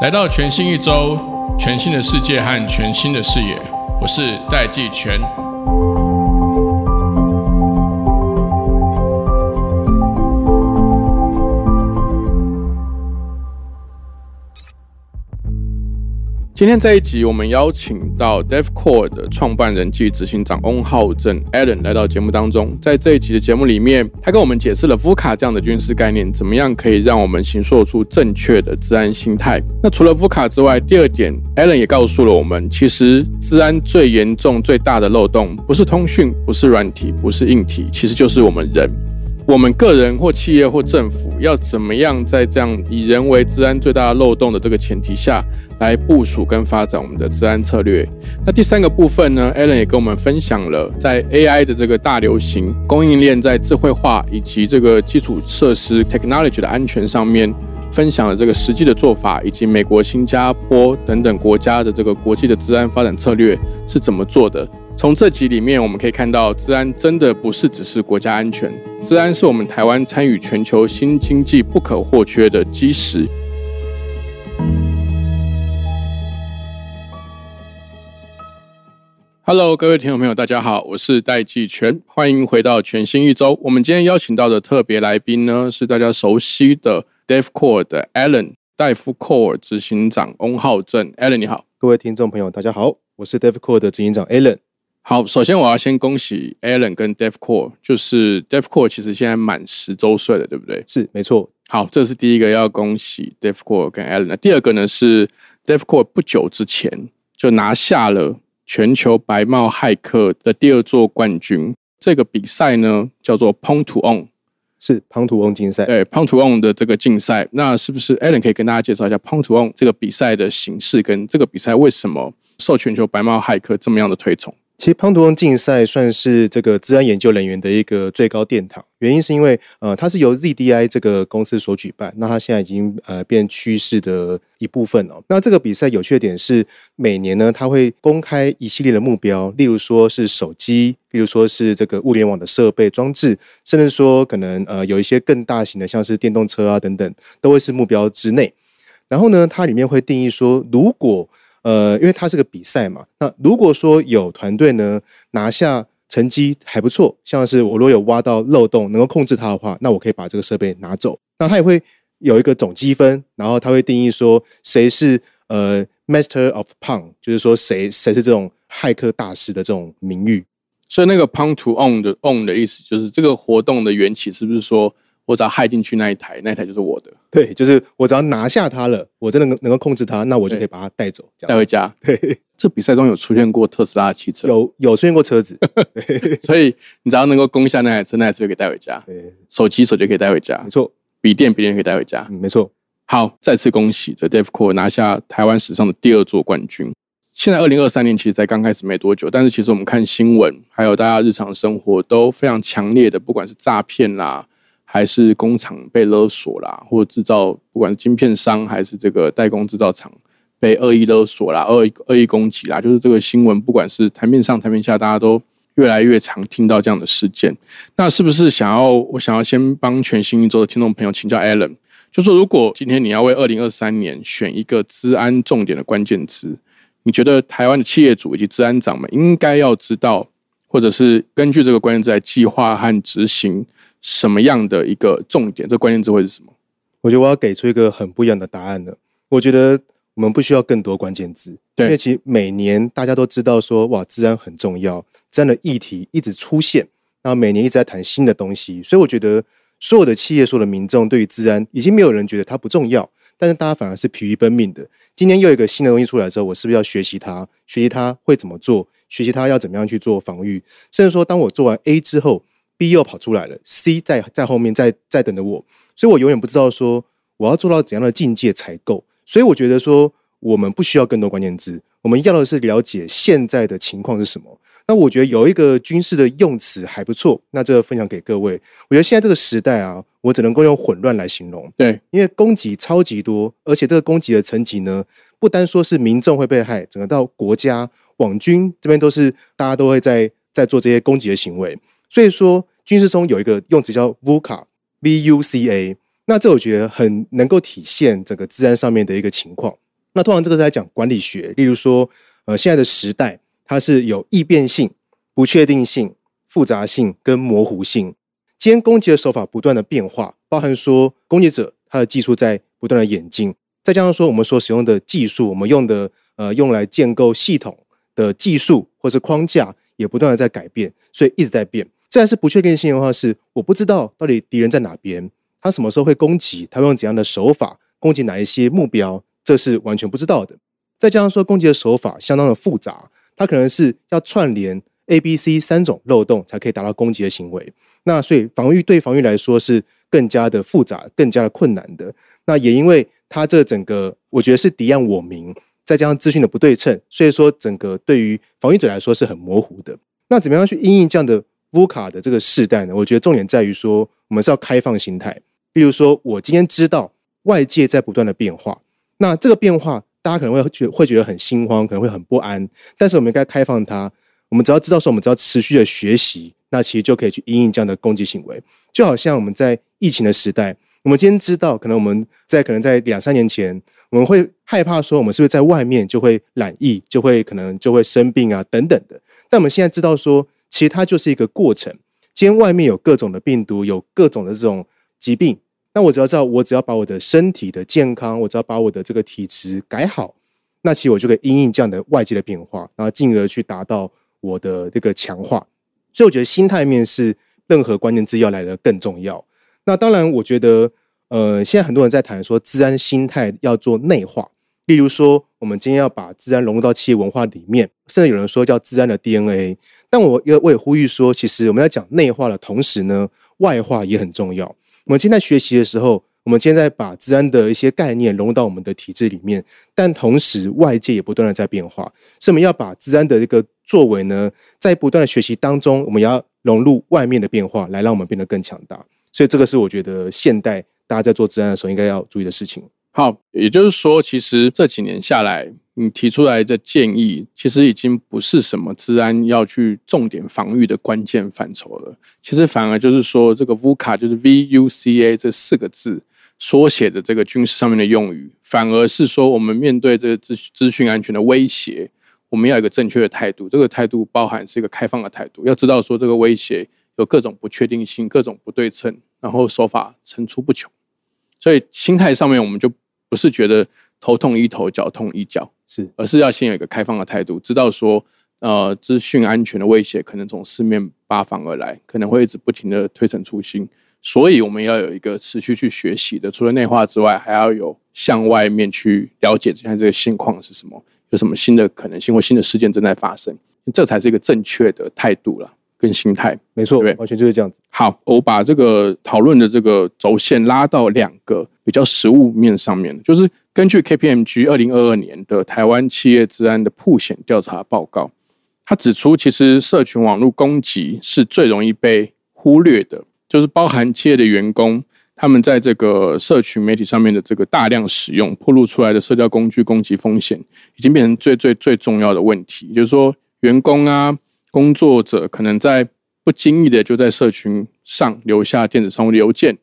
来到全新一周，全新的世界和全新的视野，我是戴季全。今天这一集，我们邀请到 d e v c o r e 的创办人暨执行长翁浩正 Alan 来到节目当中。在这一集的节目里面，他跟我们解释了 VCA 这样的军事概念，怎么样可以让我们形塑出正确的治安心态。那除了 VCA 之外，第二点，Alan 也告诉了我们，其实治安最严重、最大的漏洞，不是通讯，不是软体，不是硬体，其实就是我们人。我们个人或企业或政府要怎么样在这样以人为治安最大的漏洞的这个前提下来部署跟发展我们的治安策略？那第三个部分呢？Alan 也跟我们分享了在 AI 的这个大流行、供应链在智慧化以及这个基础设施 technology 的安全上面，分享了这个实际的做法，以及美国、新加坡等等国家的这个国际的治安发展策略是怎么做的。从这集里面，我们可以看到，治安真的不是只是国家安全，治安是我们台湾参与全球新经济不可或缺的基石。Hello，各位听众朋友，大家好，我是戴季全，欢迎回到全新一周。我们今天邀请到的特别来宾呢，是大家熟悉的 DefCore 的 a l a n d e c o r e 执行长翁浩正。Alan，你好。各位听众朋友，大家好，我是 DefCore 的执行长 Alan。好，首先我要先恭喜 Alan 跟 d e v c o r e 就是 d e v c o r e 其实现在满十周岁了，对不对？是，没错。好，这是第一个要恭喜 d e v c o r e 跟 Alan。第二个呢是 d e v c o r e 不久之前就拿下了全球白帽骇客的第二座冠军。这个比赛呢叫做 p o n t to On，是 p o n t to On 竞赛？对 p o n t to On 的这个竞赛，那是不是 Alan 可以跟大家介绍一下 p o n t to On 这个比赛的形式跟这个比赛为什么受全球白帽骇客这么样的推崇？其实，潘图顿竞赛算是这个治安研究人员的一个最高殿堂。原因是因为，呃，它是由 ZDI 这个公司所举办。那它现在已经呃变趋势的一部分哦。那这个比赛有趣的点是，每年呢，它会公开一系列的目标，例如说是手机，例如说是这个物联网的设备装置，甚至说可能呃有一些更大型的，像是电动车啊等等，都会是目标之内。然后呢，它里面会定义说，如果呃，因为它是个比赛嘛，那如果说有团队呢拿下成绩还不错，像是我如果有挖到漏洞，能够控制它的话，那我可以把这个设备拿走。那它也会有一个总积分，然后它会定义说谁是呃 master of pun，就是说谁谁是这种骇客大师的这种名誉。所以那个 pun to own 的 own 的意思就是这个活动的缘起是不是说？我只要害进去那一台，那台就是我的。对，就是我只要拿下它了，我真的能能够控制它，那我就可以把它带走，带回家。对，这比赛中有出现过特斯拉的汽车？有，有出现过车子。所以你只要能够攻下那台车，那台车就可以带回家。手机、手机可以带回家。没错，笔电、笔电可以带回家。没错。好，再次恭喜这 d a v c o r e 拿下台湾史上的第二座冠军。现在二零二三年，其实才刚开始没多久，但是其实我们看新闻，还有大家日常生活都非常强烈的，不管是诈骗啦。还是工厂被勒索啦，或制造不管是晶片商还是这个代工制造厂被恶意勒索啦、恶意恶意攻击啦，就是这个新闻，不管是台面上、台面下，大家都越来越常听到这样的事件。那是不是想要我想要先帮全新一周的听众朋友请教 Allen？就是如果今天你要为二零二三年选一个治安重点的关键词，你觉得台湾的企业主以及治安长们应该要知道，或者是根据这个关键字来计划和执行？什么样的一个重点？这关键词会是什么？我觉得我要给出一个很不一样的答案了。我觉得我们不需要更多关键字，因为其实每年大家都知道说，哇，治安很重要，这样的议题一直出现，然后每年一直在谈新的东西。所以我觉得，所有的企业、所有的民众对于治安已经没有人觉得它不重要，但是大家反而是疲于奔命的。今天又一个新的东西出来之后，我是不是要学习它？学习它会怎么做？学习它要怎么样去做防御？甚至说，当我做完 A 之后。B 又跑出来了，C 在在后面在在等着我，所以我永远不知道说我要做到怎样的境界才够。所以我觉得说我们不需要更多关键字，我们要的是了解现在的情况是什么。那我觉得有一个军事的用词还不错，那这个分享给各位。我觉得现在这个时代啊，我只能够用混乱来形容。对，因为攻击超级多，而且这个攻击的层级呢，不单说是民众会被害，整个到国家网军这边都是大家都会在在做这些攻击的行为，所以说。军事中有一个用词叫 VUCA，V U C A。那这我觉得很能够体现整个治安上面的一个情况。那通常这个是在讲管理学，例如说，呃，现在的时代它是有易变性、不确定性、复杂性跟模糊性。今天攻击的手法不断的变化，包含说攻击者他的技术在不断的演进，再加上说我们所使用的技术，我们用的呃用来建构系统的技术或是框架也不断的在改变，所以一直在变。再是不确定性的话，是我不知道到底敌人在哪边，他什么时候会攻击，他用怎样的手法攻击哪一些目标，这是完全不知道的。再加上说攻击的手法相当的复杂，它可能是要串联 A、B、C 三种漏洞才可以达到攻击的行为。那所以防御对防御来说是更加的复杂、更加的困难的。那也因为它这整个我觉得是敌暗我明，再加上资讯的不对称，所以说整个对于防御者来说是很模糊的。那怎么样去应对这样的？c 卡的这个世代呢，我觉得重点在于说，我们是要开放心态。比如说，我今天知道外界在不断的变化，那这个变化大家可能会觉会觉得很心慌，可能会很不安。但是我们应该开放它，我们只要知道说，我们只要持续的学习，那其实就可以去应应这样的攻击行为。就好像我们在疫情的时代，我们今天知道，可能我们在可能在两三年前，我们会害怕说，我们是不是在外面就会染疫，就会可能就会生病啊等等的。但我们现在知道说。其实它就是一个过程。今天外面有各种的病毒，有各种的这种疾病。那我只要知道，我只要把我的身体的健康，我只要把我的这个体质改好，那其实我就可以因应这样的外界的变化，然后进而去达到我的这个强化。所以我觉得心态面是任何关键字要来的更重要。那当然，我觉得，呃，现在很多人在谈说，自然心态要做内化。例如说，我们今天要把自然融入到企业文化里面，甚至有人说叫自然的 DNA。但我也我也呼吁说，其实我们在讲内化的同时呢，外化也很重要。我们今天在学习的时候，我们现在把自然的一些概念融入到我们的体制里面，但同时外界也不断的在变化，所以我们要把自然的一个作为呢，在不断的学习当中，我们要融入外面的变化，来让我们变得更强大。所以这个是我觉得现代大家在做自然的时候应该要注意的事情。好，也就是说，其实这几年下来，你提出来的建议，其实已经不是什么治安要去重点防御的关键范畴了。其实反而就是说，这个 VUCA 就是 V U C A 这四个字缩写的这个军事上面的用语，反而是说我们面对这个资资讯安全的威胁，我们要有一个正确的态度。这个态度包含是一个开放的态度，要知道说这个威胁有各种不确定性、各种不对称，然后手法层出不穷。所以心态上面，我们就。不是觉得头痛医头、脚痛医脚，是而是要先有一个开放的态度，知道说，呃，资讯安全的威胁可能从四面八方而来，可能会一直不停的推陈出新，所以我们要有一个持续去学习的，除了内化之外，还要有向外面去了解现在这个现况是什么，有什么新的可能性或新的事件正在发生，这才是一个正确的态度了。跟心态，没错，对，完全就是这样子。好，我把这个讨论的这个轴线拉到两个比较实物面上面，就是根据 KPMG 二零二二年的台湾企业治安的破险调查报告，他指出，其实社群网络攻击是最容易被忽略的，就是包含企业的员工，他们在这个社群媒体上面的这个大量使用，暴露出来的社交工具攻击风险，已经变成最最最重要的问题，就是说员工啊。工作者可能在不经意的就在社群上留下电子商务邮件，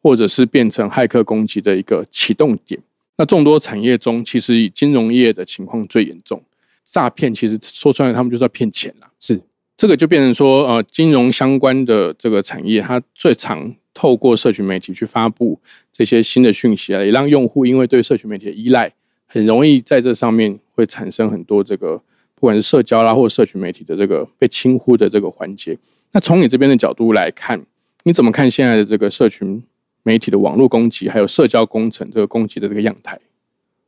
或者是变成骇客攻击的一个启动点。那众多产业中，其实以金融业的情况最严重。诈骗其实说穿了，他们就是要骗钱了。是这个就变成说，呃，金融相关的这个产业，它最常透过社群媒体去发布这些新的讯息啊，也让用户因为对社群媒体的依赖，很容易在这上面会产生很多这个。不管是社交啦，或者社群媒体的这个被轻忽的这个环节，那从你这边的角度来看，你怎么看现在的这个社群媒体的网络攻击，还有社交工程这个攻击的这个样态？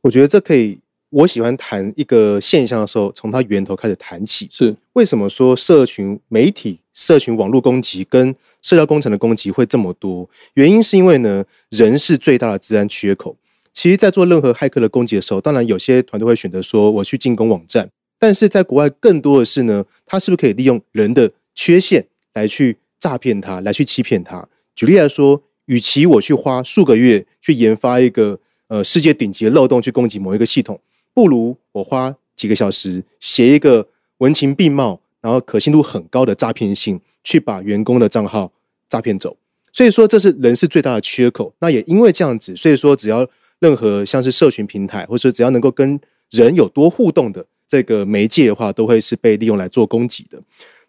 我觉得这可以，我喜欢谈一个现象的时候，从它源头开始谈起。是为什么说社群媒体、社群网络攻击跟社交工程的攻击会这么多？原因是因为呢，人是最大的自然缺口。其实，在做任何骇客的攻击的时候，当然有些团队会选择说，我去进攻网站。但是在国外更多的是呢，他是不是可以利用人的缺陷来去诈骗他，来去欺骗他？举例来说，与其我去花数个月去研发一个呃世界顶级的漏洞去攻击某一个系统，不如我花几个小时写一个文情并茂，然后可信度很高的诈骗信，去把员工的账号诈骗走。所以说这是人是最大的缺口。那也因为这样子，所以说只要任何像是社群平台，或者说只要能够跟人有多互动的。这个媒介的话，都会是被利用来做攻击的。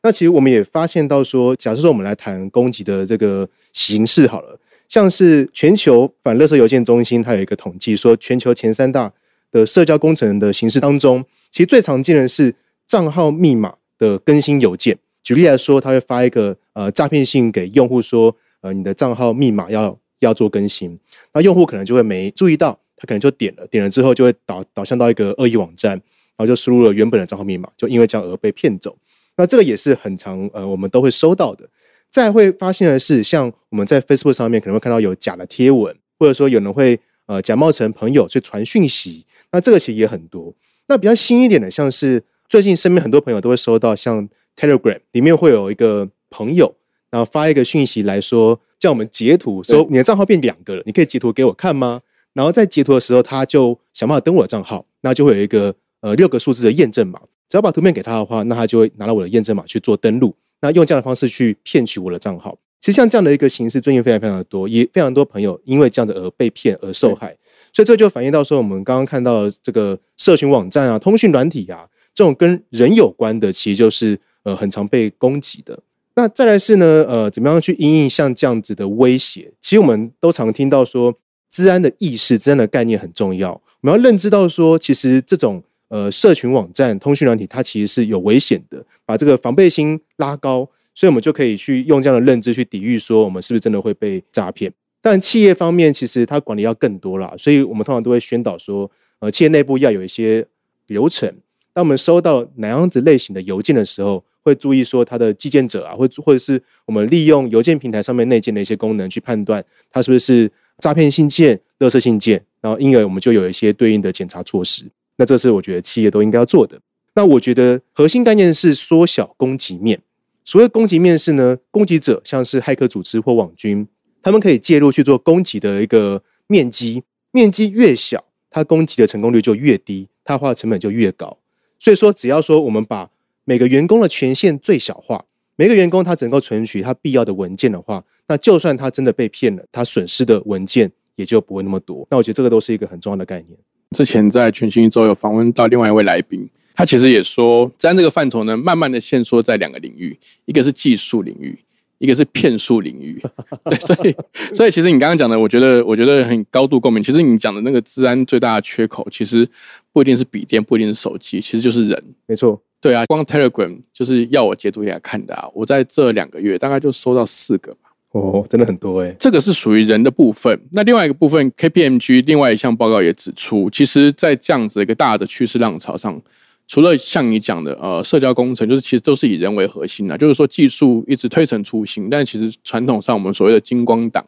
那其实我们也发现到说，假设说我们来谈攻击的这个形式好了，像是全球反垃圾邮件中心，它有一个统计说，全球前三大的社交工程的形式当中，其实最常见的是账号密码的更新邮件。举例来说，他会发一个呃诈骗信给用户说，呃你的账号密码要要做更新，那用户可能就会没注意到，他可能就点了，点了之后就会导导向到一个恶意网站。然后就输入了原本的账号密码，就因为这样而被骗走。那这个也是很常，呃，我们都会收到的。再会发现的是，像我们在 Facebook 上面可能会看到有假的贴文，或者说有人会呃假冒成朋友去传讯息。那这个其实也很多。那比较新一点的，像是最近身边很多朋友都会收到，像 Telegram 里面会有一个朋友，然后发一个讯息来说叫我们截图，说你的账号变两个了，你可以截图给我看吗？然后在截图的时候，他就想办法登我账号，那就会有一个。呃，六个数字的验证码，只要把图片给他的话，那他就会拿到我的验证码去做登录。那用这样的方式去骗取我的账号，其实像这样的一个形式，最近非常非常的多，也非常多朋友因为这样的而被骗而受害。所以这就反映到说，我们刚刚看到这个社群网站啊、通讯软体啊，这种跟人有关的，其实就是呃很常被攻击的。那再来是呢，呃，怎么样去应应像这样子的威胁？其实我们都常听到说，治安的意识、治安的概念很重要，我们要认知到说，其实这种。呃，社群网站、通讯软体，它其实是有危险的，把这个防备心拉高，所以我们就可以去用这样的认知去抵御，说我们是不是真的会被诈骗。但企业方面，其实它管理要更多啦，所以我们通常都会宣导说，呃，企业内部要有一些流程。当我们收到哪样子类型的邮件的时候，会注意说它的寄件者啊，或或者是我们利用邮件平台上面内建的一些功能去判断它是不是诈骗信件、勒圾信件，然后因而我们就有一些对应的检查措施。那这是我觉得企业都应该要做的。那我觉得核心概念是缩小攻击面。所谓攻击面是呢，攻击者像是骇客组织或网军，他们可以介入去做攻击的一个面积。面积越小，它攻击的成功率就越低，它花的成本就越高。所以说，只要说我们把每个员工的权限最小化，每个员工他能够存取他必要的文件的话，那就算他真的被骗了，他损失的文件也就不会那么多。那我觉得这个都是一个很重要的概念。之前在全新一周有访问到另外一位来宾，他其实也说，治安这个范畴呢，慢慢的限缩在两个领域，一个是技术领域，一个是骗术领域。对，所以，所以其实你刚刚讲的，我觉得，我觉得很高度共鸣。其实你讲的那个治安最大的缺口，其实不一定是笔电，不一定是手机，其实就是人。没错。对啊，光 Telegram 就是要我截图给他看的啊，我在这两个月大概就收到四个吧。哦，真的很多哎，这个是属于人的部分。那另外一个部分，KPMG 另外一项报告也指出，其实在这样子一个大的趋势浪潮上，除了像你讲的，呃，社交工程，就是其实都是以人为核心的，就是说，技术一直推陈出新，但其实传统上我们所谓的金光党，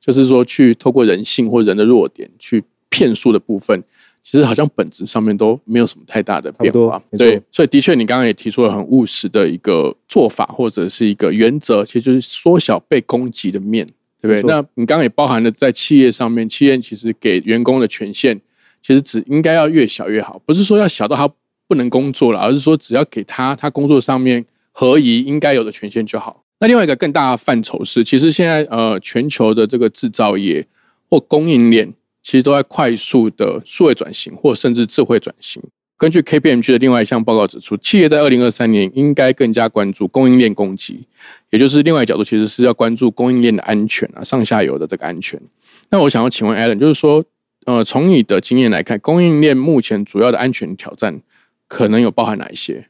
就是说去透过人性或人的弱点去骗术的部分。其实好像本质上面都没有什么太大的变化，对，所以的确你刚刚也提出了很务实的一个做法或者是一个原则，其实就是缩小被攻击的面对不对？那你刚刚也包含了在企业上面，企业其实给员工的权限其实只应该要越小越好，不是说要小到他不能工作了，而是说只要给他他工作上面合宜应该有的权限就好。那另外一个更大的范畴是，其实现在呃全球的这个制造业或供应链。其实都在快速的数位转型，或甚至智慧转型。根据 KPMG 的另外一项报告指出，企业在二零二三年应该更加关注供应链攻给，也就是另外一个角度，其实是要关注供应链的安全啊，上下游的这个安全。那我想要请问 Allen，就是说，呃，从你的经验来看，供应链目前主要的安全挑战可能有包含哪一些？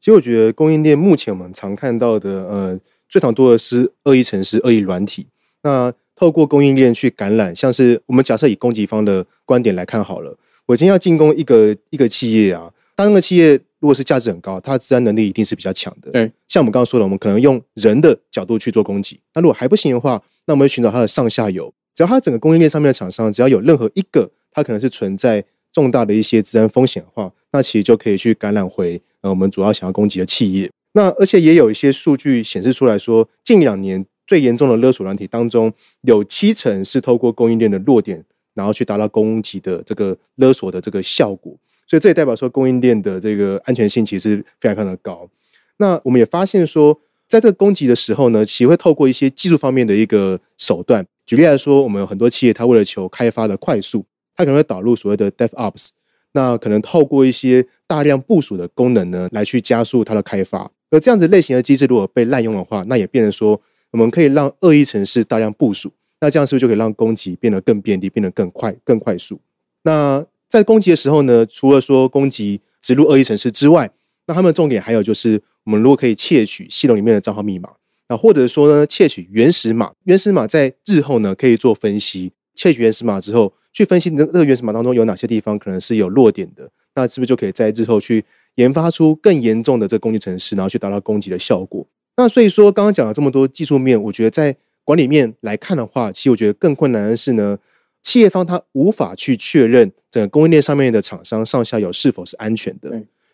其实我觉得供应链目前我们常看到的，呃，最常多的是恶意程式、恶意软体。那透过供应链去感染，像是我们假设以供给方的观点来看，好了，我今天要进攻一个一个企业啊，当那个企业如果是价值很高，它的自然能力一定是比较强的。对，像我们刚刚说的，我们可能用人的角度去做攻击，那如果还不行的话，那我们会寻找它的上下游，只要它整个供应链上面的厂商，只要有任何一个它可能是存在重大的一些自然风险的话，那其实就可以去感染回呃我们主要想要攻击的企业。那而且也有一些数据显示出来说，近两年。最严重的勒索软体当中，有七成是透过供应链的弱点，然后去达到攻击的这个勒索的这个效果。所以这也代表说供应链的这个安全性其实非常非常的高。那我们也发现说，在这个攻击的时候呢，其实会透过一些技术方面的一个手段。举例来说，我们很多企业它为了求开发的快速，它可能会导入所谓的 DevOps。那可能透过一些大量部署的功能呢，来去加速它的开发。而这样子类型的机制如果被滥用的话，那也变成说。我们可以让恶意城市大量部署，那这样是不是就可以让攻击变得更便利、变得更快、更快速？那在攻击的时候呢？除了说攻击植入恶意城市之外，那他们重点还有就是，我们如果可以窃取系统里面的账号密码，那或者说呢窃取原始码，原始码在日后呢可以做分析。窃取原始码之后，去分析那个原始码当中有哪些地方可能是有弱点的，那是不是就可以在日后去研发出更严重的这个攻击程式，然后去达到攻击的效果？那所以说，刚刚讲了这么多技术面，我觉得在管理面来看的话，其实我觉得更困难的是呢，企业方他无法去确认整个供应链上面的厂商上下游是否是安全的。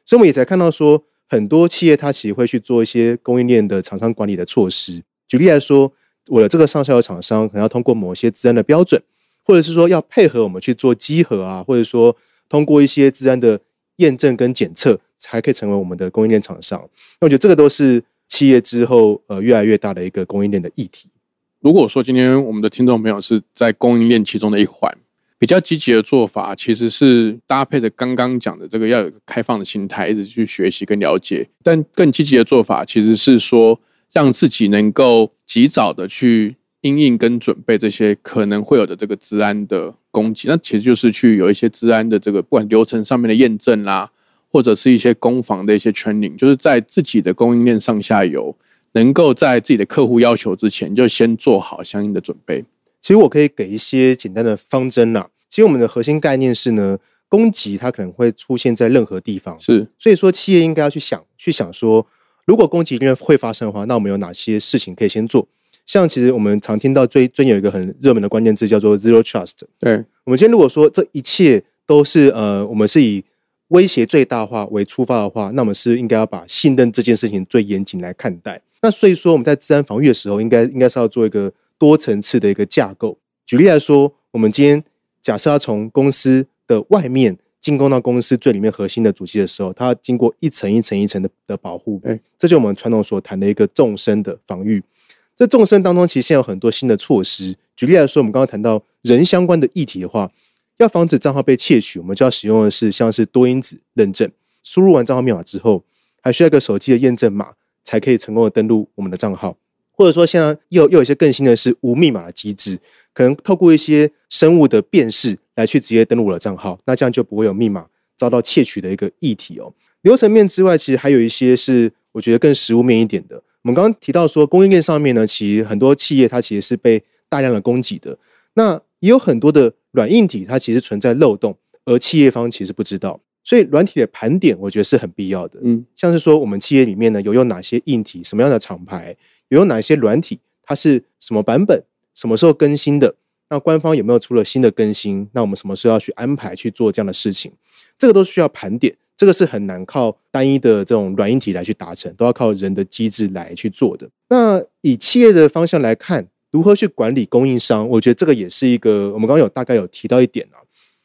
所以我们也才看到说，很多企业它其实会去做一些供应链的厂商管理的措施。举例来说，我的这个上下游厂商可能要通过某些自然的标准，或者是说要配合我们去做稽核啊，或者说通过一些自然的验证跟检测，才可以成为我们的供应链厂商。那我觉得这个都是。企业之后，呃，越来越大的一个供应链的议题。如果说今天我们的听众朋友是在供应链其中的一环，比较积极的做法，其实是搭配着刚刚讲的这个，要有开放的心态，一直去学习跟了解。但更积极的做法，其实是说让自己能够及早的去应应跟准备这些可能会有的这个治安的攻击。那其实就是去有一些治安的这个，不管流程上面的验证啦。或者是一些工房的一些圈领，就是在自己的供应链上下游，能够在自己的客户要求之前就先做好相应的准备。其实我可以给一些简单的方针啦。其实我们的核心概念是呢，供给它可能会出现在任何地方，是，所以说企业应该要去想，去想说，如果供给因为会发生的话，那我们有哪些事情可以先做？像其实我们常听到最最有一个很热门的关键字叫做 zero trust。对，我们今天如果说这一切都是呃，我们是以威胁最大化为出发的话，那我们是应该要把信任这件事情最严谨来看待。那所以说，我们在自然防御的时候，应该应该是要做一个多层次的一个架构。举例来说，我们今天假设要从公司的外面进攻到公司最里面核心的主机的时候，它要经过一层一层一层的的保护。哎，这就我们传统所谈的一个纵深的防御。这纵深当中，其实现在有很多新的措施。举例来说，我们刚刚谈到人相关的议题的话。要防止账号被窃取，我们就要使用的是像是多因子认证。输入完账号密码之后，还需要一个手机的验证码，才可以成功的登录我们的账号。或者说，现在又又有一些更新的是无密码的机制，可能透过一些生物的辨识来去直接登录我的账号，那这样就不会有密码遭到窃取的一个议题哦。流程面之外，其实还有一些是我觉得更实物面一点的。我们刚刚提到说供应链上面呢，其实很多企业它其实是被大量的供给的，那也有很多的。软硬体它其实存在漏洞，而企业方其实不知道，所以软体的盘点我觉得是很必要的。嗯，像是说我们企业里面呢，有有哪些硬体，什么样的厂牌，有有哪些软体，它是什么版本，什么时候更新的，那官方有没有出了新的更新，那我们什么时候要去安排去做这样的事情，这个都需要盘点，这个是很难靠单一的这种软硬体来去达成，都要靠人的机制来去做的。那以企业的方向来看。如何去管理供应商？我觉得这个也是一个，我们刚刚有大概有提到一点啊。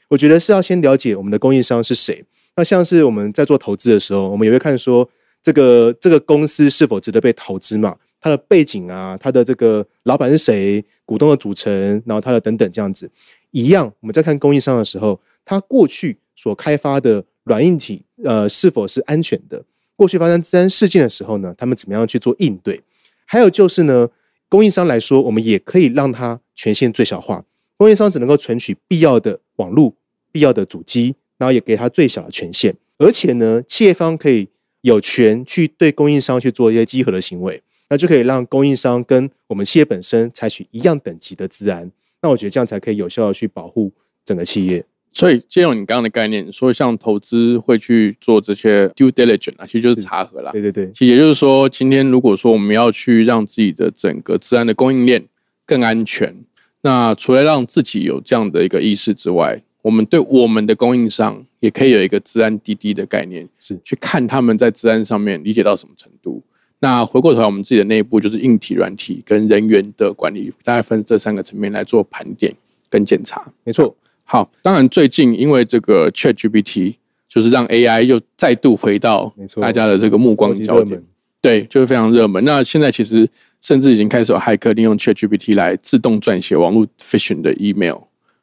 我觉得是要先了解我们的供应商是谁。那像是我们在做投资的时候，我们也会看说这个这个公司是否值得被投资嘛？它的背景啊，它的这个老板是谁，股东的组成，然后它的等等这样子。一样，我们在看供应商的时候，他过去所开发的软硬体呃是否是安全的？过去发生自然事件的时候呢，他们怎么样去做应对？还有就是呢？供应商来说，我们也可以让它权限最小化。供应商只能够存取必要的网络、必要的主机，然后也给他最小的权限。而且呢，企业方可以有权去对供应商去做一些稽核的行为，那就可以让供应商跟我们企业本身采取一样等级的治安。那我觉得这样才可以有效的去保护整个企业。所以借用你刚刚的概念，说像投资会去做这些 due diligence 啊，其实就是查核啦。对对对，其实也就是说，今天如果说我们要去让自己的整个治安的供应链更安全，那除了让自己有这样的一个意识之外，我们对我们的供应商也可以有一个治安滴滴的概念，是去看他们在治安上面理解到什么程度。那回过头来，我们自己的内部就是硬体、软体跟人员的管理，大概分这三个层面来做盘点跟检查。没错。好，当然最近因为这个 Chat GPT，就是让 AI 又再度回到大家的这个目光焦点，对，就是非常热门。那现在其实甚至已经开始有骇客利用 Chat GPT 来自动撰写网络 phishing 的 email，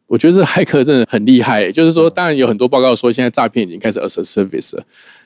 我觉得这骇客真的很厉害。就是说，当然有很多报告说，现在诈骗已经开始 as a service，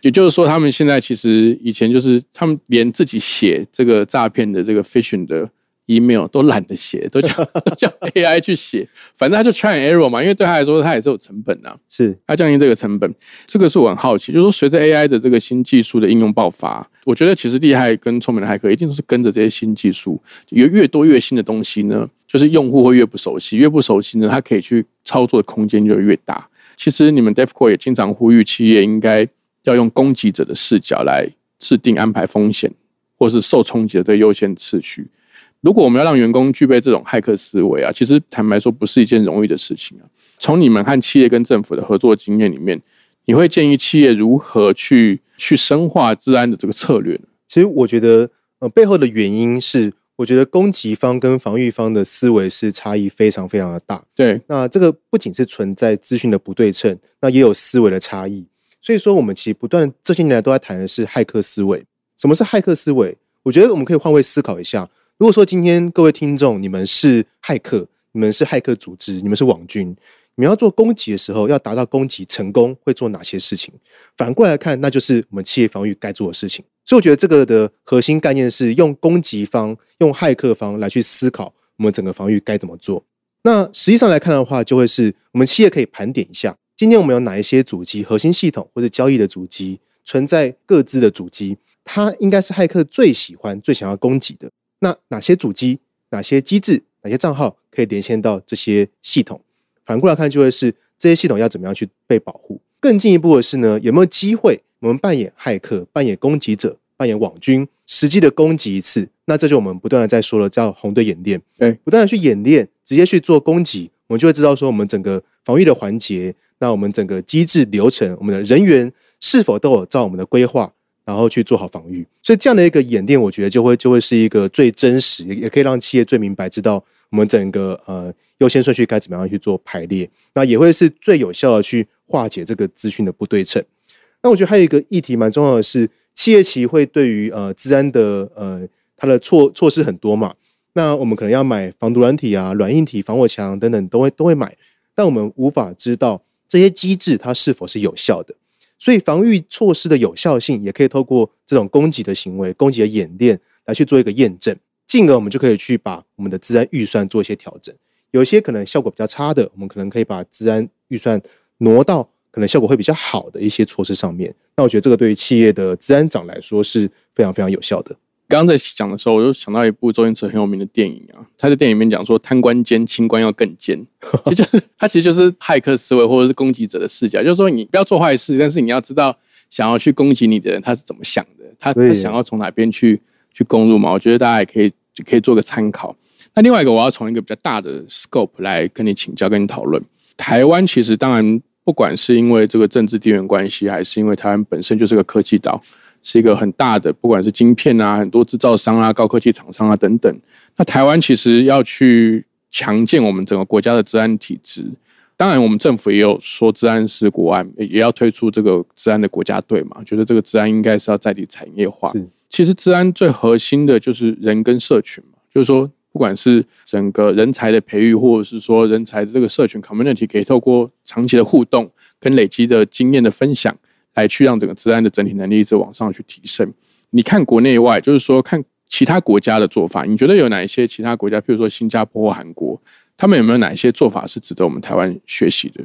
也就是说，他们现在其实以前就是他们连自己写这个诈骗的这个 phishing 的。email 都懒得写，都叫 叫 AI 去写，反正他就 try error 嘛，因为对他来说，他也是有成本呐。是，他降低这个成本。这个是我很好奇，就是说随着 AI 的这个新技术的应用爆发，我觉得其实厉害跟聪明的黑客一定都是跟着这些新技术，越越多越新的东西呢，就是用户会越不熟悉，越不熟悉呢，他可以去操作的空间就越大。其实你们 DefCore 也经常呼吁企业应该要用攻击者的视角来制定安排风险，或是受冲击的优先次序。如果我们要让员工具备这种骇客思维啊，其实坦白说不是一件容易的事情啊。从你们和企业跟政府的合作经验里面，你会建议企业如何去去深化治安的这个策略呢？其实我觉得，呃，背后的原因是，我觉得攻击方跟防御方的思维是差异非常非常的大。对，那这个不仅是存在资讯的不对称，那也有思维的差异。所以说，我们其实不断这些年来都在谈的是骇客思维。什么是骇客思维？我觉得我们可以换位思考一下。如果说今天各位听众你们是骇客，你们是骇客组织，你们是网军，你们要做攻击的时候，要达到攻击成功，会做哪些事情？反过来看，那就是我们企业防御该做的事情。所以我觉得这个的核心概念是用攻击方、用骇客方来去思考我们整个防御该怎么做。那实际上来看的话，就会是我们企业可以盘点一下，今天我们有哪一些主机、核心系统或者交易的主机存在各自的主机，它应该是骇客最喜欢、最想要攻击的。那哪些主机、哪些机制、哪些账号可以连线到这些系统？反过来看，就会是这些系统要怎么样去被保护？更进一步的是呢，有没有机会我们扮演骇客、扮演攻击者、扮演网军，实际的攻击一次？那这就我们不断的在说了，叫红队演练，对，不断的去演练，直接去做攻击，我们就会知道说我们整个防御的环节，那我们整个机制流程、我们的人员是否都有照我们的规划？然后去做好防御，所以这样的一个演练，我觉得就会就会是一个最真实，也可以让企业最明白知道我们整个呃优先顺序该怎么样去做排列，那也会是最有效的去化解这个资讯的不对称。那我觉得还有一个议题蛮重要的是，企业其实会对于呃，治安的呃，它的措措施很多嘛，那我们可能要买防毒软体啊、软硬体防火墙等等，都会都会买，但我们无法知道这些机制它是否是有效的。所以，防御措施的有效性也可以透过这种攻击的行为、攻击的演练来去做一个验证，进而我们就可以去把我们的治安预算做一些调整。有一些可能效果比较差的，我们可能可以把治安预算挪到可能效果会比较好的一些措施上面。那我觉得这个对于企业的治安长来说是非常非常有效的。刚刚在讲的时候，我就想到一部周星驰很有名的电影啊。他在电影里面讲说，贪官奸，清官要更奸，其实就是他其实就是骇客思维或者是攻击者的视角，就是说你不要做坏事，但是你要知道想要去攻击你的人他是怎么想的，他他想要从哪边去去攻入嘛。我觉得大家也可以可以做个参考。那另外一个，我要从一个比较大的 scope 来跟你请教、跟你讨论。台湾其实当然，不管是因为这个政治地缘关系，还是因为台湾本身就是个科技岛。是一个很大的，不管是晶片啊、很多制造商啊、高科技厂商啊等等。那台湾其实要去强健我们整个国家的治安体制，当然我们政府也有说治安是国安，也要推出这个治安的国家队嘛。觉得这个治安应该是要在地产业化。其实治安最核心的就是人跟社群嘛，就是说不管是整个人才的培育，或者是说人才的这个社群 community，可以透过长期的互动跟累积的经验的分享。来去让整个治安的整体能力一直往上去提升。你看国内外，就是说看其他国家的做法，你觉得有哪一些其他国家，譬如说新加坡、韩国，他们有没有哪一些做法是值得我们台湾学习的？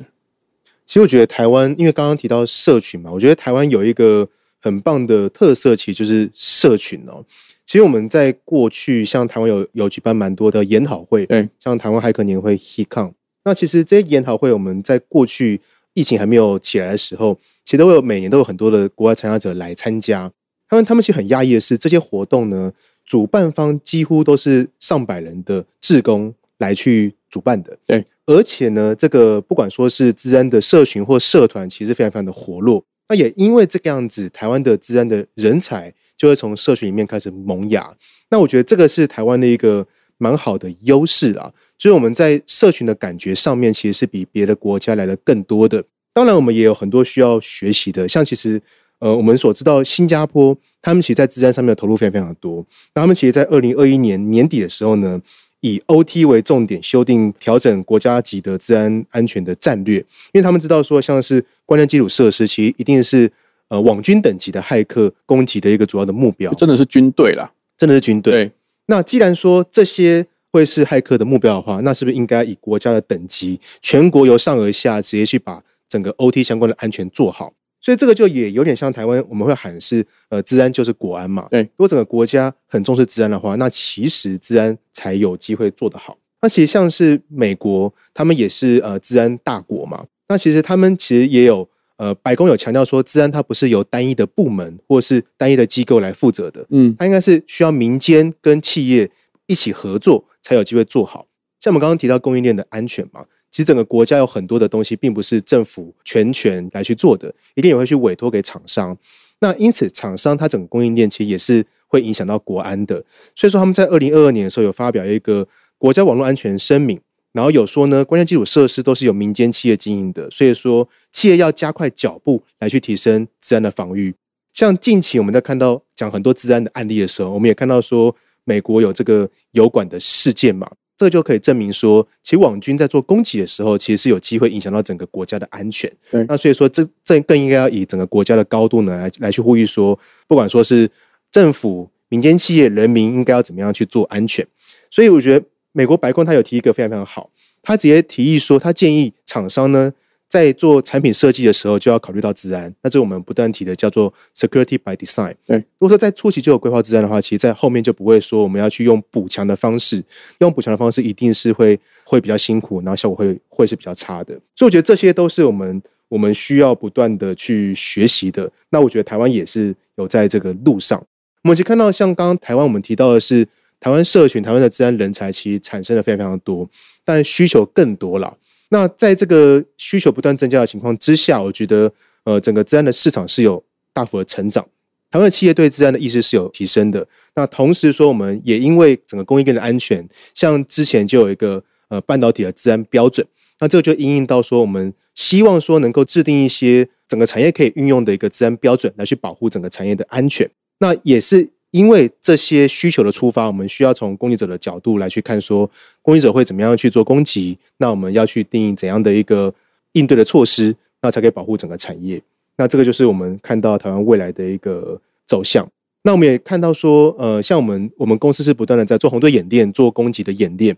其实我觉得台湾，因为刚刚提到社群嘛，我觉得台湾有一个很棒的特色，其实就是社群哦。其实我们在过去，像台湾有有举办蛮多的研讨会，对，像台湾海可能会 He c o m 那其实这些研讨会，我们在过去疫情还没有起来的时候。其实都有每年都有很多的国外参加者来参加，他们他们其实很压抑的是，这些活动呢，主办方几乎都是上百人的志工来去主办的。对，而且呢，这个不管说是治安的社群或社团，其实非常非常的活络。那也因为这个样子，台湾的治安的人才就会从社群里面开始萌芽。那我觉得这个是台湾的一个蛮好的优势啦，就是我们在社群的感觉上面，其实是比别的国家来的更多的。当然，我们也有很多需要学习的。像其实，呃，我们所知道，新加坡他们其实，在治安上面的投入非常非常多。那他们其实，在二零二一年年底的时候呢，以 OT 为重点修订调整国家级的治安安全的战略，因为他们知道说，像是关键基础设施，其实一定是呃网军等级的骇客攻击的一个主要的目标。真的是军队啦，真的是军队。那既然说这些会是骇客的目标的话，那是不是应该以国家的等级，全国由上而下直接去把？整个 OT 相关的安全做好，所以这个就也有点像台湾，我们会喊是呃，治安就是国安嘛。对，如果整个国家很重视治安的话，那其实治安才有机会做得好。那其实像是美国，他们也是呃治安大国嘛。那其实他们其实也有呃，白宫有强调说，治安它不是由单一的部门或是单一的机构来负责的。嗯，它应该是需要民间跟企业一起合作才有机会做好。像我们刚刚提到供应链的安全嘛。其实整个国家有很多的东西，并不是政府全权来去做的，一定也会去委托给厂商。那因此，厂商它整个供应链其实也是会影响到国安的。所以说，他们在二零二二年的时候有发表一个国家网络安全声明，然后有说呢，关键基础设施都是由民间企业经营的，所以说企业要加快脚步来去提升治安的防御。像近期我们在看到讲很多治安的案例的时候，我们也看到说美国有这个油管的事件嘛。这就可以证明说，其实网军在做攻击的时候，其实是有机会影响到整个国家的安全。对，那所以说这这更应该要以整个国家的高度呢来来去呼吁说，不管说是政府、民间企业、人民应该要怎么样去做安全。所以我觉得美国白宫他有提一个非常非常好，他直接提议说，他建议厂商呢。在做产品设计的时候，就要考虑到自然，那这是我们不断提的，叫做 security by design。对，如果说在初期就有规划自然的话，其实，在后面就不会说我们要去用补强的方式，用补强的方式一定是会会比较辛苦，然后效果会会是比较差的。所以我觉得这些都是我们我们需要不断的去学习的。那我觉得台湾也是有在这个路上，我们其实看到像刚刚台湾，我们提到的是台湾社群、台湾的自然人才，其实产生的非常非常多，但需求更多了。那在这个需求不断增加的情况之下，我觉得，呃，整个治安的市场是有大幅的成长。台湾的企业对治安的意识是有提升的。那同时说，我们也因为整个供应链的安全，像之前就有一个呃半导体的治安标准，那这个就应用到说，我们希望说能够制定一些整个产业可以运用的一个治安标准，来去保护整个产业的安全。那也是。因为这些需求的出发，我们需要从攻击者的角度来去看，说攻击者会怎么样去做攻击，那我们要去定义怎样的一个应对的措施，那才可以保护整个产业。那这个就是我们看到台湾未来的一个走向。那我们也看到说，呃，像我们我们公司是不断的在做红队演练，做攻击的演练。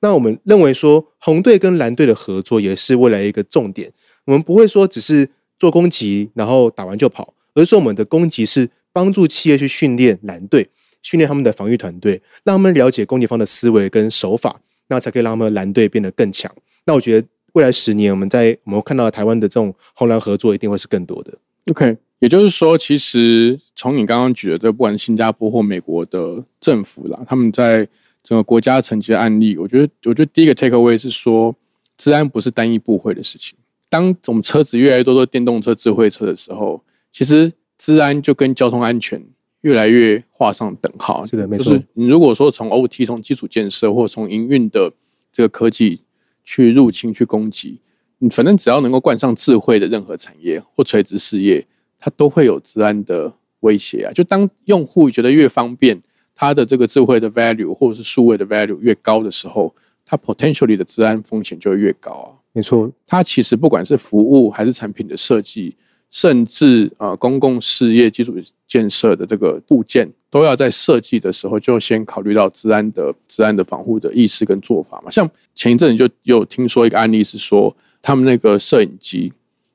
那我们认为说，红队跟蓝队的合作也是未来一个重点。我们不会说只是做攻击，然后打完就跑，而是我们的攻击是。帮助企业去训练蓝队，训练他们的防御团队，让他们了解攻击方的思维跟手法，那才可以让他们蓝队变得更强。那我觉得未来十年，我们在我们看到台湾的这种红蓝合作，一定会是更多的。OK，也就是说，其实从你刚刚举的这，不管新加坡或美国的政府啦，他们在整个国家层级的案例，我觉得，我觉得第一个 takeaway 是说，治安不是单一部会的事情。当我们车子越来越多，的电动车、智慧车的时候，其实。治安就跟交通安全越来越画上等号。是的，没错。你如果说从 O T 从基础建设或从营运的这个科技去入侵、去攻击，你反正只要能够冠上智慧的任何产业或垂直事业，它都会有治安的威胁啊。就当用户觉得越方便，它的这个智慧的 value 或者是数位的 value 越高的时候，它 potentially 的治安风险就越高啊。没错，它其实不管是服务还是产品的设计。甚至啊，公共事业基础建设的这个部件，都要在设计的时候就先考虑到治安的治安的防护的意识跟做法嘛。像前一阵就有听说一个案例是说，他们那个摄影机，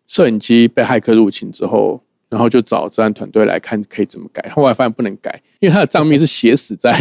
摄影机被骇客入侵之后，然后就找治安团队来看可以怎么改，后来发现不能改，因为他的账密是写死 在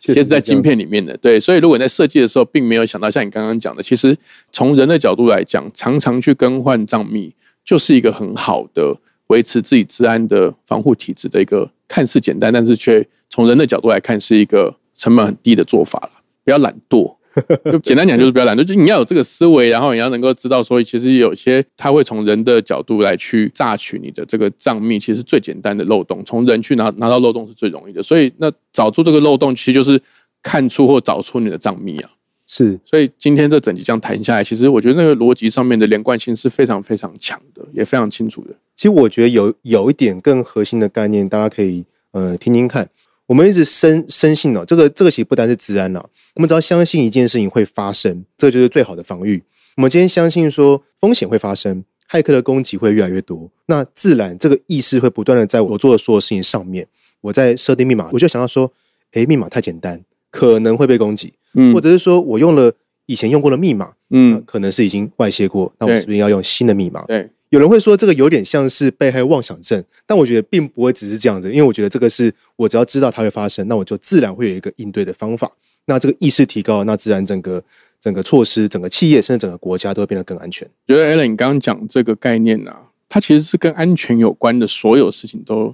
写死在晶片里面的。对，所以如果在设计的时候并没有想到，像你刚刚讲的，其实从人的角度来讲，常常去更换账密。就是一个很好的维持自己治安的防护体制的一个看似简单，但是却从人的角度来看是一个成本很低的做法了。不要懒惰，就简单讲就是不要懒惰，就你要有这个思维，然后你要能够知道说，其实有些他会从人的角度来去榨取你的这个账密，其实最简单的漏洞，从人去拿拿到漏洞是最容易的。所以那找出这个漏洞，其实就是看出或找出你的账密啊。是，所以今天这整集这样谈下来，其实我觉得那个逻辑上面的连贯性是非常非常强的，也非常清楚的。其实我觉得有有一点更核心的概念，大家可以呃听听看。我们一直深深信哦，这个这个其实不单是治安了，我们只要相信一件事情会发生，这就是最好的防御。我们今天相信说风险会发生，骇客的攻击会越来越多，那自然这个意识会不断的在我做的所有事情上面，我在设定密码，我就想到说，哎，密码太简单。可能会被攻击，嗯，或者是说我用了以前用过的密码，嗯，可能是已经外泄过，那我是不是要用新的密码？对，有人会说这个有点像是被害妄想症，但我觉得并不会只是这样子，因为我觉得这个是我只要知道它会发生，那我就自然会有一个应对的方法。那这个意识提高，那自然整个整个措施、整个企业，甚至整个国家都会变得更安全。觉得 a l e n 你刚刚讲这个概念呢，它其实是跟安全有关的所有事情都。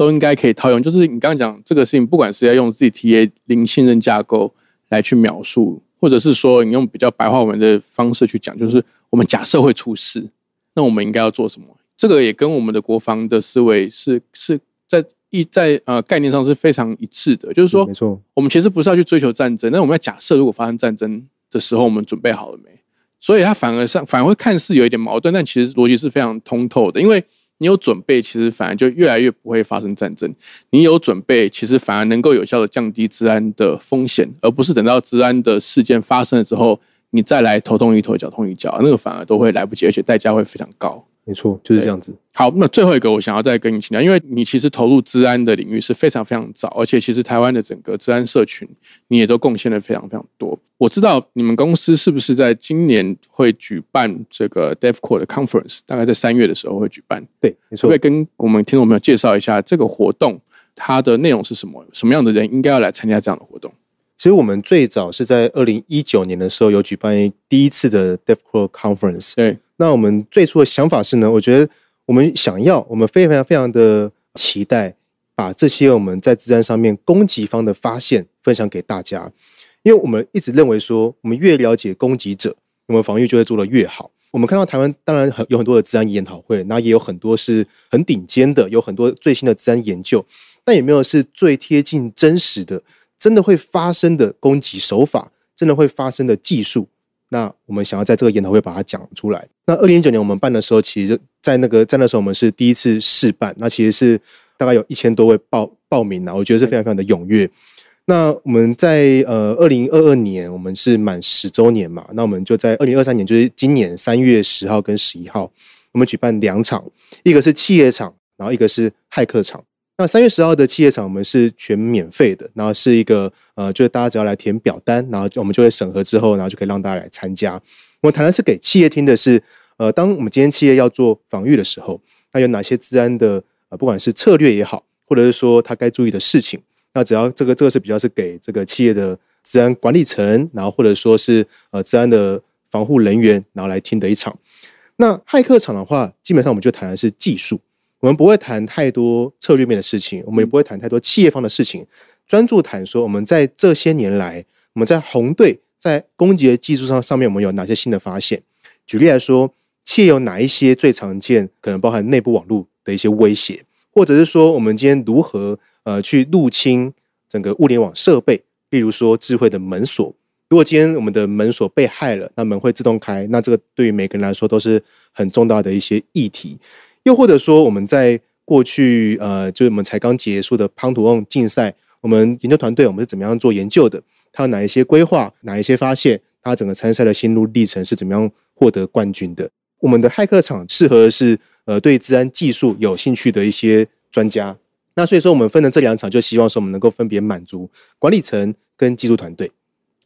都应该可以套用，就是你刚刚讲这个事情，不管是要用自己 TA 零信任架构来去描述，或者是说你用比较白话文的方式去讲，就是我们假设会出事，那我们应该要做什么？这个也跟我们的国防的思维是是在一在呃概念上是非常一致的，就是说，没错，我们其实不是要去追求战争，那我们要假设如果发生战争的时候，我们准备好了没？所以它反而是反而会看似有一点矛盾，但其实逻辑是非常通透的，因为。你有准备，其实反而就越来越不会发生战争。你有准备，其实反而能够有效的降低治安的风险，而不是等到治安的事件发生了之后，你再来头痛医头、脚痛医脚，那个反而都会来不及，而且代价会非常高。没错，就是这样子。好，那最后一个我想要再跟你请教，因为你其实投入治安的领域是非常非常早，而且其实台湾的整个治安社群，你也都贡献的非常非常多。我知道你们公司是不是在今年会举办这个 DevCore 的 Conference，大概在三月的时候会举办。对，没错。会跟我们听众朋友介绍一下这个活动它的内容是什么，什么样的人应该要来参加这样的活动。其实我们最早是在二零一九年的时候有举办第一次的 DefCon Conference。对，那我们最初的想法是呢，我觉得我们想要，我们非常非常的期待把这些我们在自然上面攻击方的发现分享给大家，因为我们一直认为说，我们越了解攻击者，我们防御就会做的越好。我们看到台湾当然很有很多的自然研讨会，那也有很多是很顶尖的，有很多最新的自然研究，但也没有是最贴近真实的。真的会发生的攻击手法，真的会发生的技术，那我们想要在这个研讨会把它讲出来。那二零一九年我们办的时候，其实在那个在那时候我们是第一次试办，那其实是大概有一千多位报报名啊，我觉得是非常非常的踊跃。那我们在呃二零二二年我们是满十周年嘛，那我们就在二零二三年，就是今年三月十号跟十一号，我们举办两场，一个是企业场，然后一个是骇客场。那三月十号的企业场我们是全免费的，然后是一个呃，就是大家只要来填表单，然后我们就会审核之后，然后就可以让大家来参加。我们谈的是给企业听的，是呃，当我们今天企业要做防御的时候，那有哪些治安的呃，不管是策略也好，或者是说他该注意的事情，那只要这个这个是比较是给这个企业的治安管理层，然后或者说是呃治安的防护人员，然后来听的一场。那骇客场的话，基本上我们就谈的是技术。我们不会谈太多策略面的事情，我们也不会谈太多企业方的事情，专注谈说我们在这些年来，我们在红队在攻击的技术上上面，我们有哪些新的发现？举例来说，企业有哪一些最常见，可能包含内部网络的一些威胁，或者是说我们今天如何呃去入侵整个物联网设备，例如说智慧的门锁。如果今天我们的门锁被害了，那门会自动开，那这个对于每个人来说都是很重大的一些议题。又或者说，我们在过去，呃，就是我们才刚结束的潘图翁竞赛，我们研究团队我们是怎么样做研究的？它有哪一些规划？哪一些发现？它整个参赛的心路历程是怎么样获得冠军的？我们的骇客场适合的是呃对治安技术有兴趣的一些专家。那所以说，我们分成这两场，就希望说我们能够分别满足管理层跟技术团队。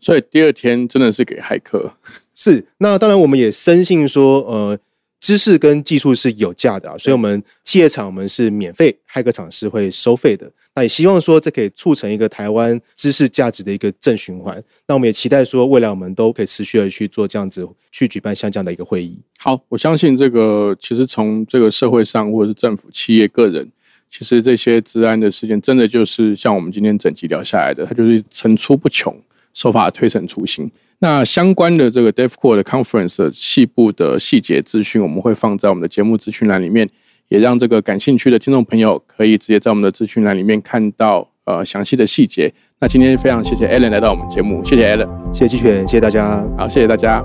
所以第二天真的是给骇客。是，那当然我们也深信说，呃。知识跟技术是有价的啊，所以我们企业厂我们是免费，骇客厂是会收费的。那也希望说这可以促成一个台湾知识价值的一个正循环。那我们也期待说未来我们都可以持续的去做这样子去举办像这样的一个会议。好，我相信这个其实从这个社会上或者是政府、企业、个人，其实这些治安的事件真的就是像我们今天整集聊下来的，它就是层出不穷。手法推陈出新。那相关的这个 DevCon 的 Conference 的细部的细节资讯，我们会放在我们的节目资讯栏里面，也让这个感兴趣的听众朋友可以直接在我们的资讯栏里面看到呃详细的细节。那今天非常谢谢 Alan 来到我们节目，谢谢 Alan，谢谢季全，谢谢大家。好，谢谢大家。